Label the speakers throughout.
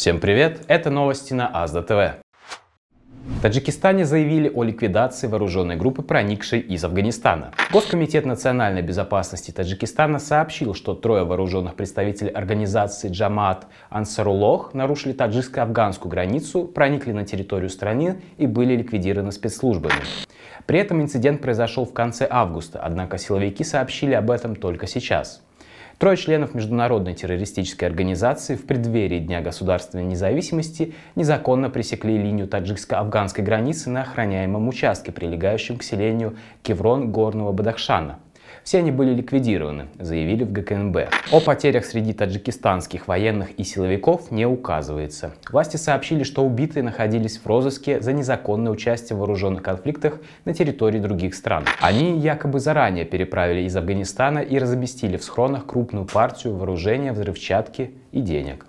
Speaker 1: Всем привет! Это новости на Азда ТВ. В Таджикистане заявили о ликвидации вооруженной группы, проникшей из Афганистана. Госкомитет национальной безопасности Таджикистана сообщил, что трое вооруженных представителей организации Джамат Ансарулох нарушили таджикско-афганскую границу, проникли на территорию страны и были ликвидированы спецслужбами. При этом инцидент произошел в конце августа, однако силовики сообщили об этом только сейчас. Трое членов международной террористической организации в преддверии Дня государственной независимости незаконно пресекли линию таджикско-афганской границы на охраняемом участке, прилегающем к селению Кеврон Горного Бадахшана – все они были ликвидированы, заявили в ГКНБ. О потерях среди таджикистанских военных и силовиков не указывается. Власти сообщили, что убитые находились в розыске за незаконное участие в вооруженных конфликтах на территории других стран. Они якобы заранее переправили из Афганистана и разместили в схронах крупную партию вооружения, взрывчатки и денег.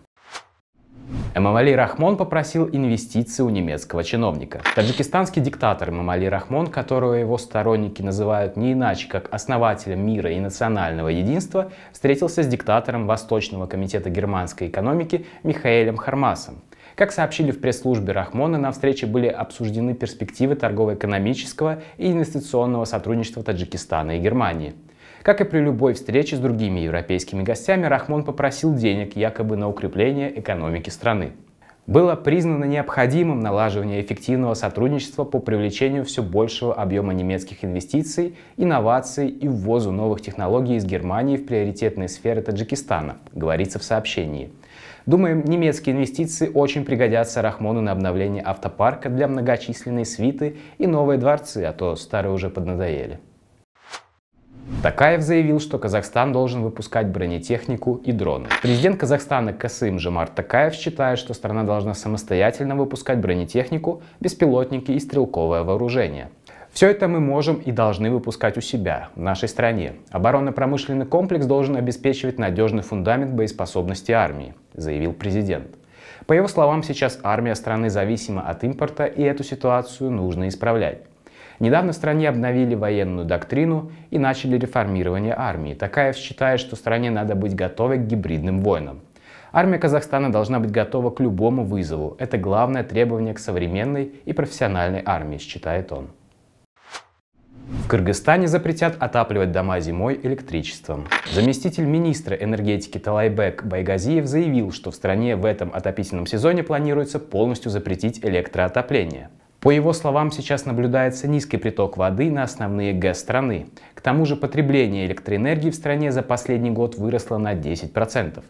Speaker 1: Эмомали Рахмон попросил инвестиции у немецкого чиновника. Таджикистанский диктатор Эмомали Рахмон, которого его сторонники называют не иначе, как основателем мира и национального единства, встретился с диктатором Восточного комитета германской экономики Михаэлем Хармасом. Как сообщили в пресс-службе Рахмона, на встрече были обсуждены перспективы торгово-экономического и инвестиционного сотрудничества Таджикистана и Германии. Как и при любой встрече с другими европейскими гостями, Рахмон попросил денег якобы на укрепление экономики страны. Было признано необходимым налаживание эффективного сотрудничества по привлечению все большего объема немецких инвестиций, инноваций и ввозу новых технологий из Германии в приоритетные сферы Таджикистана, говорится в сообщении. Думаем, немецкие инвестиции очень пригодятся Рахмону на обновление автопарка для многочисленной свиты и новые дворцы, а то старые уже поднадоели. Такаев заявил, что Казахстан должен выпускать бронетехнику и дроны. Президент Казахстана Касым Жемар Такаев считает, что страна должна самостоятельно выпускать бронетехнику, беспилотники и стрелковое вооружение. Все это мы можем и должны выпускать у себя, в нашей стране. Оборонно-промышленный комплекс должен обеспечивать надежный фундамент боеспособности армии, заявил президент. По его словам, сейчас армия страны зависима от импорта, и эту ситуацию нужно исправлять. Недавно в стране обновили военную доктрину и начали реформирование армии. Такая, считает, что стране надо быть готовой к гибридным войнам. Армия Казахстана должна быть готова к любому вызову. Это главное требование к современной и профессиональной армии, считает он. В Кыргызстане запретят отапливать дома зимой электричеством. Заместитель министра энергетики Талайбек Байгазиев заявил, что в стране в этом отопительном сезоне планируется полностью запретить электроотопление. По его словам, сейчас наблюдается низкий приток воды на основные ГЭС страны. К тому же потребление электроэнергии в стране за последний год выросло на 10%.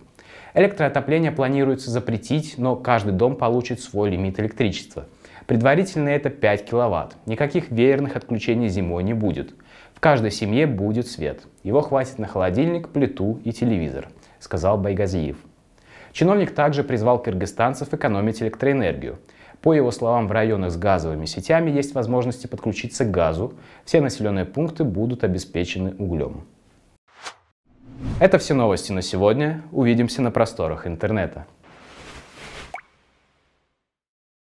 Speaker 1: Электроотопление планируется запретить, но каждый дом получит свой лимит электричества. Предварительно это 5 кВт. Никаких веерных отключений зимой не будет. В каждой семье будет свет. Его хватит на холодильник, плиту и телевизор, сказал Байгазиев. Чиновник также призвал кыргызстанцев экономить электроэнергию. По его словам, в районах с газовыми сетями есть возможности подключиться к газу. Все населенные пункты будут обеспечены углем. Это все новости на сегодня. Увидимся на просторах интернета.